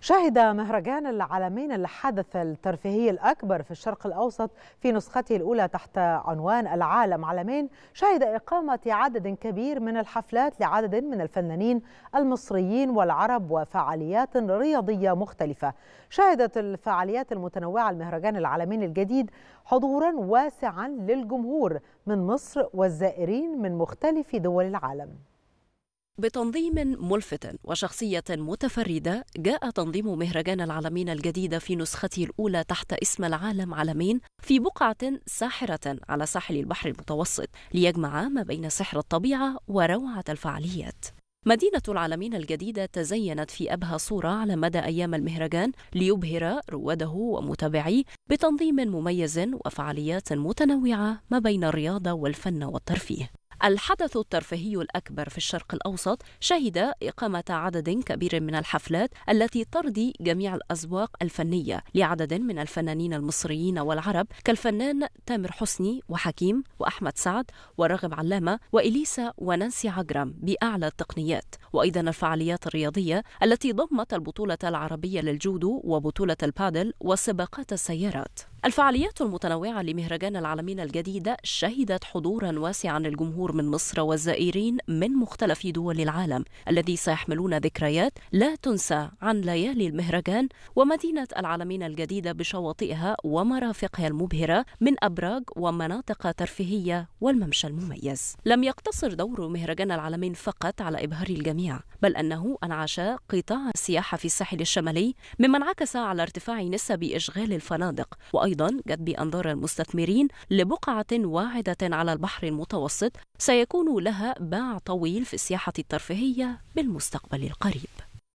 شهد مهرجان العالمين الحدث الترفيهي الأكبر في الشرق الأوسط في نسخته الأولى تحت عنوان العالم عالمين شهد إقامة عدد كبير من الحفلات لعدد من الفنانين المصريين والعرب وفعاليات رياضية مختلفة شهدت الفعاليات المتنوعة المهرجان العالمين الجديد حضورا واسعا للجمهور من مصر والزائرين من مختلف دول العالم بتنظيم ملفت وشخصية متفردة جاء تنظيم مهرجان العالمين الجديد في نسخته الأولى تحت اسم العالم عالمين في بقعة ساحرة على ساحل البحر المتوسط ليجمع ما بين سحر الطبيعة وروعة الفعاليات مدينة العالمين الجديدة تزينت في أبهى صورة على مدى أيام المهرجان ليبهر رواده ومتابعيه بتنظيم مميز وفعاليات متنوعة ما بين الرياضة والفن والترفيه الحدث الترفيهي الأكبر في الشرق الأوسط شهد إقامة عدد كبير من الحفلات التي ترضي جميع الأذواق الفنية لعدد من الفنانين المصريين والعرب كالفنان تامر حسني وحكيم وأحمد سعد ورغب علامة وإليسا ونانسي عجرم بأعلى التقنيات وأيضا الفعاليات الرياضية التي ضمت البطولة العربية للجودو وبطولة البادل وسباقات السيارات الفعاليات المتنوعة لمهرجان العالمين الجديدة شهدت حضورا واسعا للجمهور من مصر والزائرين من مختلف دول العالم الذي سيحملون ذكريات لا تنسى عن ليالي المهرجان ومدينة العالمين الجديدة بشواطئها ومرافقها المبهرة من أبراج ومناطق ترفيهية والممشى المميز لم يقتصر دور مهرجان العالمين فقط على إبهار الجميع بل أنه أنعش قطاع السياحة في الساحل الشمالي مما انعكس على ارتفاع نسب إشغال الفنادق أيضا جذب أنظار المستثمرين لبقعة واعدة على البحر المتوسط سيكون لها باع طويل في السياحة الترفيهية بالمستقبل القريب